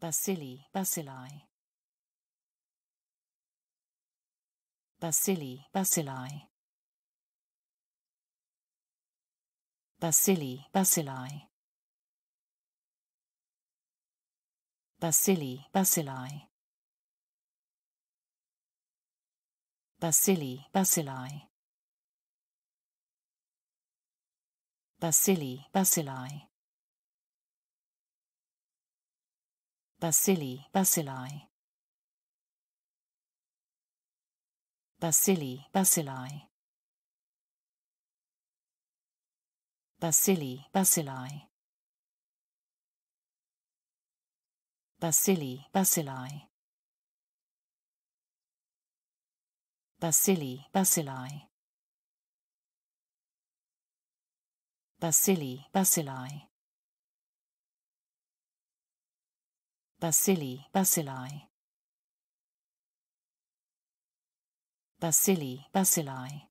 Basili, Basili. Basili, Basili. Basili, Basili. Basili, Basili. Basili, Basili. Bacilli, bacilli. Basili, Basili. Basili, Basili. Basili, Basili. Basili, Basili. Basili, Basili. Bacilli, bacilli. Basili, bacilli. Basili, bacilli.